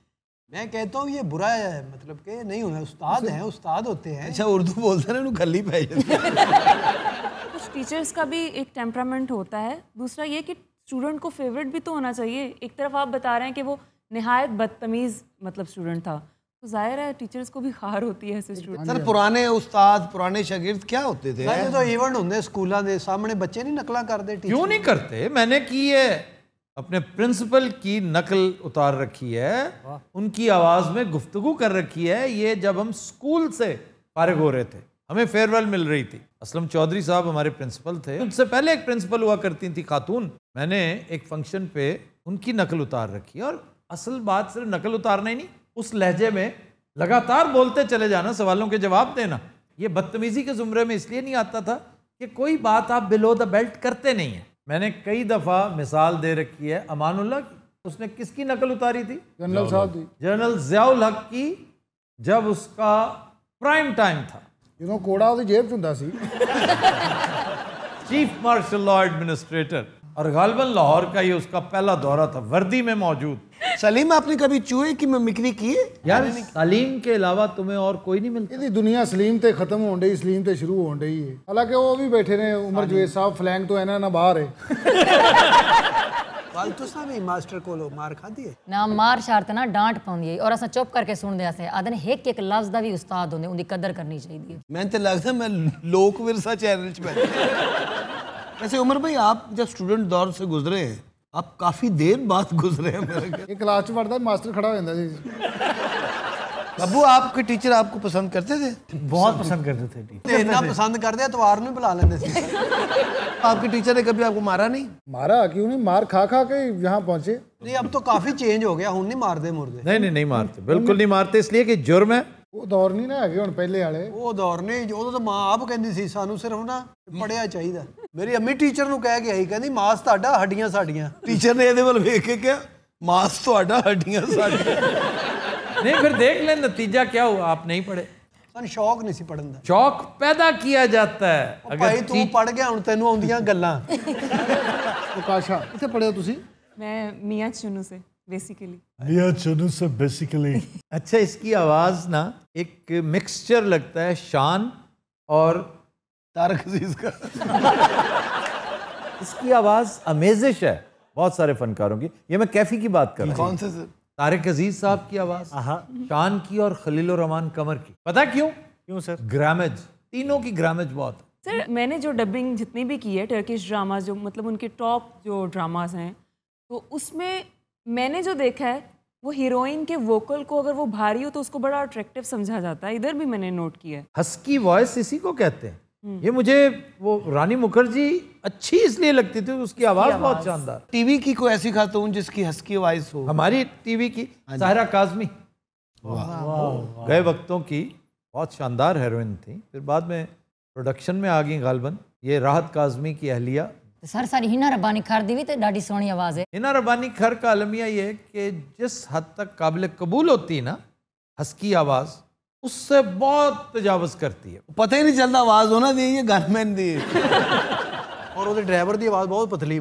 मैं कहता हूँ ये बुरा है मतलब के नहीं होना उस्ताद अच्छा। हैं उस्ताद होते हैं अच्छा उर्दू बोलते हैं ना गली पाई कुछ टीचर्स का भी एक टेम्परामेंट होता है दूसरा ये कि स्टूडेंट को फेवरेट भी तो होना चाहिए एक तरफ आप बता रहे हैं कि वो नहायत बदतमीज़ मतलब स्टूडेंट था तो जाहिर है टीचर्स को भी खार होती है ऐसे स्टूडेंट सर पुराने उस्ताद पुराने शागिर्द क्या होते थे ਇਹ ਤਾਂ ਇਵੈਂਟ ਹੁੰਦੇ ਸਕੂਲਾਂ ਦੇ ਸਾਹਮਣੇ ਬੱਚੇ ਨਹੀਂ ਨਕਲਾਂ क्यों नहीं करते मैंने की है अपने प्रिंसिपल की नकल उतार रखी है उनकी आवाज़ में गुफ्तु कर रखी है ये जब हम स्कूल से फारिग हो रहे थे हमें फेयरवेल मिल रही थी असलम चौधरी साहब हमारे प्रिंसिपल थे उनसे पहले एक प्रिंसिपल हुआ करती थी खातून मैंने एक फंक्शन पे उनकी नकल उतार रखी और असल बात सिर्फ नकल उतारना ही नहीं उस लहजे में लगातार बोलते चले जाना सवालों के जवाब देना ये बदतमीज़ी के ज़ुमरे में इसलिए नहीं आता था कि कोई बात आप बिलो द बेल्ट करते नहीं हैं मैंने कई दफ़ा मिसाल दे रखी है अमानुल्ला की उसने किसकी नकल उतारी थी जनरल साहब की जनरल जयाल हक की जब उसका प्राइम टाइम था ਯੂ ਕੋੜਾ ਉਹਦੀ ਜੇਬ 'ਚ ਹੁੰਦਾ ਸੀ चीफ मार्शल लॉ एडमिनिस्ट्रेटर और गालबन लाहौर का ये उसका पहला दौरा था वर्दी में मौजूद सलीम आपने कभी चूहे की मिक्री की यार सलीम के अलावा तुम्हें और कोई नहीं मिलता ਇਹਦੀ ਦੁਨੀਆ ਸਲੀਮ ਤੇ ਖਤਮ ਹੋਣ सलीम ਸਲੀਮ ਤੇ ਸ਼ੁਰੂ ਹੋਣ है ਹੈ ਹਾਲਾਂਕਿ ਉਹ ਵੀ ਬੈਠੇ ਨੇ ਉਮਰ ਜਵੇਦ ਸਾਹਿਬ ਫਲੈਂਗ ਤੋਂ ਇਹਨਾਂ ਨਾ ਬਾਹਰ ਹੈ वाल तुसां तो भी मास्टर कोलो मार खादी है ना मार शारत ना डांट पौंदी है और असा चुप करके सुनदे असे आदन एक एक लफ्ज दा भी उस्ताद होंदे उंदी कदर करनी चाहिए मैं ते लगदा मैं लोक विरसा चैनल च बैठा वैसे उमर भाई आप जब स्टूडेंट दौर से गुजरे हैं आप काफी देर बाद गुजरे हैं मेरे एक क्लास च पढ़दा मास्टर खड़ा हो जांदा जी ਬੱਬੂ ਆਪਕੇ ਟੀਚਰ ਆਪਕੋ ਪਸੰਦ ਕਰਤੇ थे बहुत पसंद करते थे टीचर ਤੇ ਇੰਨਾ ਪਸੰਦ ਕਰਦੇ ਆ ਐਤਵਾਰ ਨੂੰ ਵੀ ਬੁਲਾ ਲੈਂਦੇ ਸੀ आपके टीचर ने कभी आपको मारा नहीं मारा क्यों नहीं मार खा खा के यहाँ पहुंचे नहीं अब तो काफी चेंज हो गया ਹੁਣ ਨਹੀਂ ਮਾਰਦੇ ਮੁਰਦੇ नहीं नहीं नहीं मारते बिल्कुल नहीं मारते इसलिए कि जुर्म है ਉਹ ਦੌਰ ਨਹੀਂ ਨਾ ਹੈਗੇ ਹੁਣ ਪਹਿਲੇ ਵਾਲੇ ਉਹ ਦੌਰ ਨੇ ਉਦੋਂ ਤਾਂ ਮਾਂ ਆਪ ਕਹਿੰਦੀ ਸੀ ਸਾਨੂੰ ਸਿਰਫ ਨਾ ਪੜਿਆ ਚਾਹੀਦਾ ਮੇਰੀ ਅੰਮੀ ਟੀਚਰ ਨੂੰ ਕਹਿ ਕੇ ਆਈ ਕਹਿੰਦੀ ਮਾਸ ਤੁਹਾਡਾ ਹੱਡੀਆਂ ਸਾਡੀਆਂ ਟੀਚਰ ਨੇ ਇਹਦੇ ਵੱਲ ਵੇਖ ਕੇ ਕਿਹਾ ਮਾਸ ਤੁਹਾਡਾ ਹੱਡੀਆਂ ਸਾਡੀਆਂ नहीं फिर देख ले नतीजा क्या हुआ आप नहीं पढ़े शौक नहीं ਨਹੀਂ ਸੀ ਪੜਨ ਦਾ ਸ਼ੌਕ ਪੈਦਾ ਕੀਤਾ ਜਾਂਦਾ ਹੈ ਅਗਰ ਭਾਈ ਤੂੰ ਪੜ ਗਿਆ ਹੁਣ ਤੈਨੂੰ ਆਉਂਦੀਆਂ ਗੱਲਾਂ ਉਕਾਸ਼ਾ ਕਿੱਥੇ ਪੜਿਆ ਤੁਸੀਂ ਮੈਂ ਮੀਆਂ ਚੁਨੂ बेसिकली मियाँ चुनू से बेसिकली अच्छा इसकी आवाज़ ना एक मिक्सचर लगता है शान और तारक अजीज का इसकी आवाज़ अमेजिश है बहुत सारे फनकारों की ये मैं कैफी की बात कर रहा हूँ कौन से तारिक अजीज साहब की आवाज शान की और खलील रहमान कमर की पता क्यों क्यों सर ग्रामेज तीनों की ग्रामेज बहुत सर मैंने जो डबिंग जितनी भी की है टर्किश ड्रामा जो मतलब उनके टॉप जो ड्रामास हैं तो उसमें मैंने जो देखा है वो हीरोइन के वोकल को अगर वो भारी हो तो उसको बड़ा अट्रैक्टिव समझा जाता है इधर भी मैंने नोट किया है हस्की वॉइस इसी को कहते हैं हम्म। ये मुझे वो रानी मुखर्जी अच्छी इसलिए लगती थी उसकी आवाज बहुत शानदार टीवी की कोई ऐसी खातून जिसकी हस्की आवाज हो हमारी टीवी की हाँ साहरा काजमी गए वक्तों की बहुत शानदार हेरोइन थी फिर बाद में प्रोडक्शन में आ गई गालबन ये राहत काजमी की अहलिया तो सर सर हिना रबानी खर दी भी तो ढाडी सोनी आवाज़ है हिना रबानी खर का अलमिया ये कि जिस हद तक काबिल कबूल होती ना हस्की आवाज़ उससे बहुत तजावज करती है पता ही नहीं चलता आवाज़ होना दी ये गनमैन दी और वो ड्राइवर दी आवाज़ बहुत पतली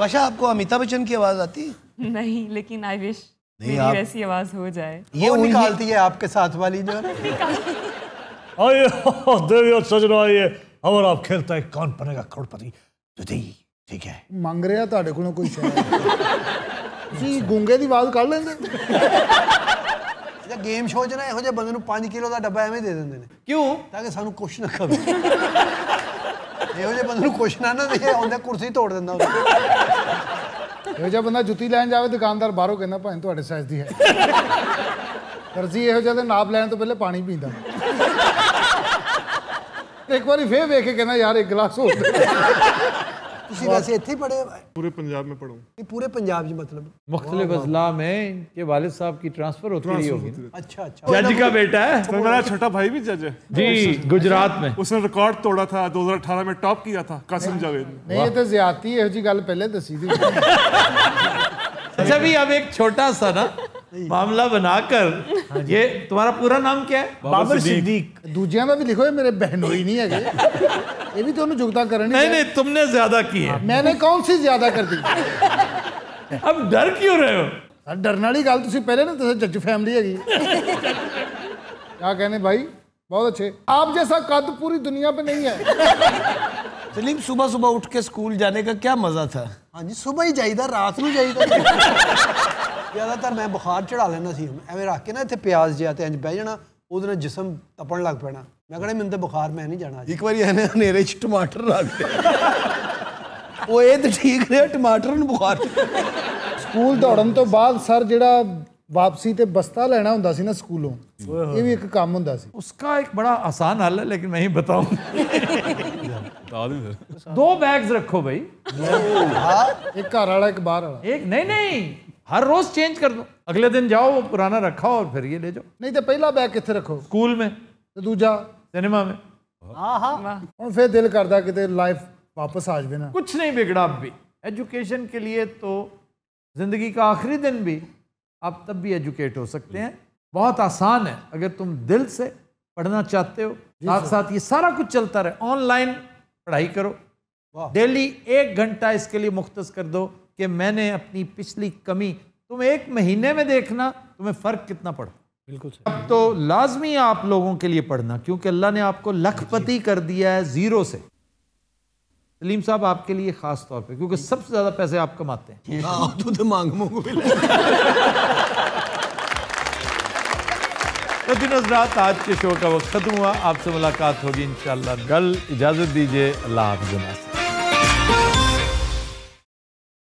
कशा आपको अमिताभ बच्चन की आवाज़ आती नहीं लेकिन आई विश नहीं आप... ऐसी आवाज़ हो जाए ये वो निकालती है आपके साथ वाली जो आइए देवी और सजनो आइए और आप खेलता है कौन बनेगा करोड़पति ठीक है ਮੰਗ ਰਿਹਾ ਤੁਹਾਡੇ ਕੋਲੋਂ कोई ਸ਼ਾਇਦ ਤੁਸੀਂ ਗੁੰਗੇ ਦੀ ਆਵਾਜ਼ ਕੱਢ ਲੈਂਦੇ ਜਿਹੜਾ ਗੇਮ ਸ਼ੋਅ 'ਚ ਨਾ ਇਹੋ ਜਿਹੇ ਬੰਦੇ ਨੂੰ 5 ਕਿਲੋ ਦਾ ਡੱਬਾ ਐਵੇਂ ਦੇ ਦਿੰਦੇ ਨੇ ਕਿਉਂ ਤਾਂ ਕਿ ਸਾਨੂੰ ਕੁਛ ਨਾ ਖਵੇ ਇਹੋ ਜਿਹੇ ਬੰਦੇ ਨੂੰ ਕੁਛ ਨਾ ਨਾ ਦੇ ਆਉਂਦੇ ਕੁਰਸੀ ਤੋੜ ਦਿੰਦਾ ਉਹ ਇਹੋ ਜਿਹਾ ਬੰਦਾ ਜੁੱਤੀ ਲੈਣ ਜਾਵੇ ਦੁਕਾਨਦਾਰ ਬਾਹਰੋਂ ਕਹਿੰਦਾ ਭਾਈ ਤੁਹਾਡੇ ਸਾਈਜ਼ ਦੀ ਹੈ ਦਰਜੀ ਇਹੋ ਜਿਹੇ ਦੇ ਨਾਪ ਲੈਣ ਤੋਂ ਪਹਿਲੇ ਪਾਣੀ ਪੀਂਦਾ ਇੱਕ ਵਾਰੀ ਫੇਰ ਵੇਖ ਕੇ ਕਹਿੰਦਾ ਯਾਰ ਇੱਕ ਗਲਾਸ ਹੋਰ पूरे पंजाब में ये पूरे पंजाब जी मतलब अच्छा, अच्छा। जज का बेटा है तो अच्छा। उसने रिकॉर्ड तोड़ा था 2018 में टॉप किया था कासिम जावेद ने ਨਹੀਂ तो अब एक छोटा सा ना मामला बनाकर हाँ ये तुम्हारा पूरा नाम क्या है बाबर ਬਾਬਰ ਸਿੱਦੀਕ ਦੂਜਿਆਂ ਦਾ ਵੀ ਲਿਖੋ ਇਹ ਮੇਰੇ नहीं है ਹੈਗੇ ये भी तो जुगता ਕਰਨੀ नहीं नहीं तुमने ज्यादा की है हाँ, मैंने कौन सी ज्यादा कर दी अब डर क्यों रहे हो हाँ, डरने वाली गल तुम पहले ना तो जज फैमिली है क्या कहने भाई बहुत अच्छे आप जैसा कद पूरी दुनिया पे नहीं है सलीम सुबह सुबह उठ के स्कूल जाने का क्या मजा था हाँ जी सुबह ही जाइए रात में जाइए ਜ਼ਿਆਦਾਤਰ ਮੈਂ ਬੁਖਾਰ ਚੜਾ ਲੈਣਾ ਸੀ ਐਵੇਂ ਰੱਖ ਕੇ ਨਾ ਇੱਥੇ ਪਿਆਜ਼ ਜਿਆ ਤੇ ਇੰਜ ਬਹਿ ਜਾਣਾ ਉਹਦੇ ਨਾਲ ਜਿਸਮ ਤਪਣ ਲੱਗ ਪੈਣਾ ਮੈਂ ਕਹਿੰਦਾ ਮੈਨੂੰ ਤਾਂ ਬੁਖਾਰ ਮੈਂ ਨਹੀਂ ਜਾਣਾ ਇੱਕ ਵਾਰੀ ਐਨੇ ਹਨੇਰੇ 'ਚ ਟਮਾਟਰ ਰੱਖ ਦੇ ਉਹ ਇਹ ਤਾਂ ਠੀਕ ਰਿਹਾ ਟਮਾਟਰ ਨੂੰ ਬੁਖਾਰ ਸਕੂਲ ਦੌੜਨ ਤੋਂ ਬਾਅਦ ਸਰ ਜਿਹੜਾ ਵਾਪਸੀ ਤੇ ਬਸਤਾ ਲੈਣਾ ਹੁੰਦਾ ਸੀ ਨਾ ਸਕੂਲੋਂ ਇਹ ਵੀ ਇੱਕ ਕੰਮ ਹੁੰਦਾ ਸੀ ਉਸਕਾ ਇੱਕ ਬੜਾ ਆਸਾਨ ਹੱਲ ਹੈ ਲੇਕਿਨ ਮੈਂ ਹੀ ਬਤਾਉਂ ਦੋ ਬੈਗਸ ਰੱਖੋ ਭਾਈ ਹਾਂ ਇੱਕ ਘਰ ਵਾਲਾ ਇੱਕ ਬਾਹਰ ਵਾਲਾ ਇੱਕ ਨਹੀਂ ਨਹੀਂ हर रोज चेंज कर दो अगले दिन जाओ वो पुराना रखा और फिर ये ले जाओ नहीं तो पहला बैग कितने रखो स्कूल में तो दूजा सिनेमा में ਆਹਾ हाँ, हाँ। हाँ। फिर दिल ਦਿਲ ਕਰਦਾ ਕਿਤੇ ਲਾਈਫ ਵਾਪਸ ਆ ਜਵੇ कुछ नहीं बिगड़ा अब भी एजुकेशन के लिए तो ज़िंदगी का आखिरी दिन भी आप तब भी एजुकेट हो सकते हैं बहुत आसान है अगर तुम दिल से पढ़ना चाहते हो साथ साथ ये सारा कुछ चलता रहे ऑनलाइन पढ़ाई करो डेली एक घंटा इसके लिए मुख्तस कर दो कि मैंने अपनी पिछली कमी तुम एक महीने में देखना तुम्हें फ़र्क कितना पड़ा बिल्कुल अब तो लाजमी आप लोगों के लिए पढ़ना क्योंकि अल्लाह ने आपको लखपति कर दिया है ज़ीरो से सलीम साहब आपके लिए ख़ास तौर पे क्योंकि सबसे ज़्यादा पैसे आप कमाते हैं हाँ, तो, तो आज के शो का वक्त ख़त्म हुआ आपसे मुलाकात होगी इन कल इजाज़त दीजिए अल्लाह हाफिज़